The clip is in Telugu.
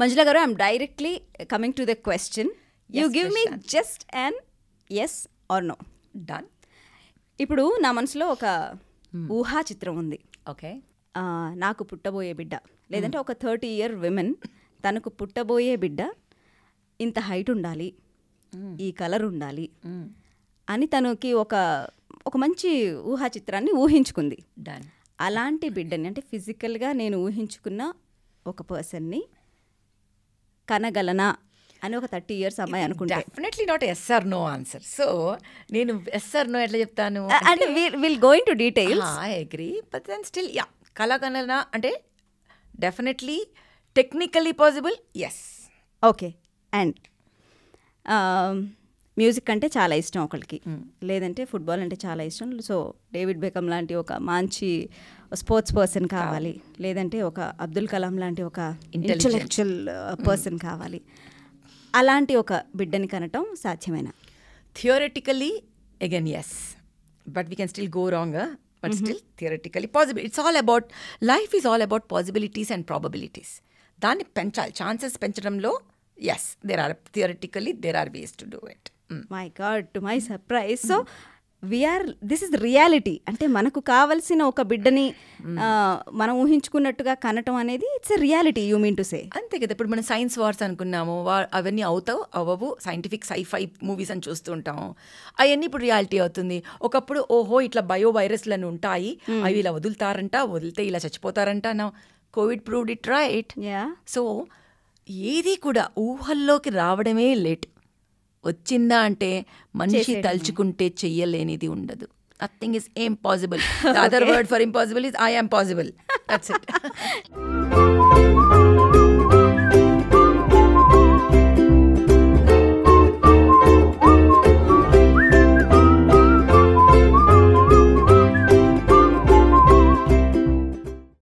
మంజులా గారు I'm directly coming to the question you give me just and yes or no done ఇప్పుడు నా మనసులో ఒక hmm. ఊహా చిత్రం ఉంది ఓకే నాకు పుట్టబోయే బిడ్డ లేదంటే hmm. ఒక థర్టీ ఇయర్ విమెన్ తనకు పుట్టబోయే బిడ్డ ఇంత హైట్ ఉండాలి hmm. ఈ కలర్ ఉండాలి అని తనకి ఒక ఒక మంచి ఊహా చిత్రాన్ని ఊహించుకుంది అలాంటి బిడ్డని అంటే ఫిజికల్గా నేను ఊహించుకున్న ఒక పర్సన్ని కనగలనా అని ఒక థర్టీ ఇయర్స్ అమ్మాయి అనుకుంటా definitely not yes or no answer so నేను ఎస్ఆర్ నో ఎట్లా చెప్తాను uh, అంటే will going to detail I agree but then still yeah కళాకళన అంటే definitely technically possible yes okay and music అంటే చాలా ఇష్టం ఒకరికి లేదంటే ఫుట్బాల్ అంటే చాలా ఇష్టం సో డేవిడ్ బెకమ్ లాంటి ఒక మంచి స్పోర్ట్స్ పర్సన్ కావాలి లేదంటే ఒక అబ్దుల్ కలాం లాంటి ఒక ఇంటెలెక్చువల్ పర్సన్ కావాలి అలాంటి ఒక బిడ్డని కనటం సాధ్యమైన theoretically again yes but we can still go wrong but still theoretically possible it's all about life is all about possibilities and probabilities దాన్ని పెంచాలి ఛాన్సెస్ పెంచడంలో yes there are theoretically there are ways to do it my god to my surprise so we are this is reality అంటే మనకు కావలసిన ఒక బిడ్డని mm. మనం ఊహించుకున్నట్టుగా కనటం అనేది it's a reality you mean to say అంతే కదా ఇప్పుడు మనం సైన్స్ వార్స్ అనుకున్నాము అవన్నీ అవుతావు అవ్వవు సైంటిఫిక్ సైఫై మూవీస్ అని చూస్తూ ఉంటాము అవన్నీ ఇప్పుడు రియాలిటీ అవుతుంది ఒకప్పుడు ఓహో ఇట్లా బయో వైరస్లను ఉంటాయి mm. అవి ఇలా వదులుతారంట వదిలితే ఇలా చచ్చిపోతారంట నా COVID proved it right so ఏది కూడా ఊహల్లోకి రావడమే లేట్ వచ్చిందా అంటే మనిషి తలుచుకుంటే చెయ్యలేనిది ఉండదు nothing is impossible other word for impossible is I possible that's it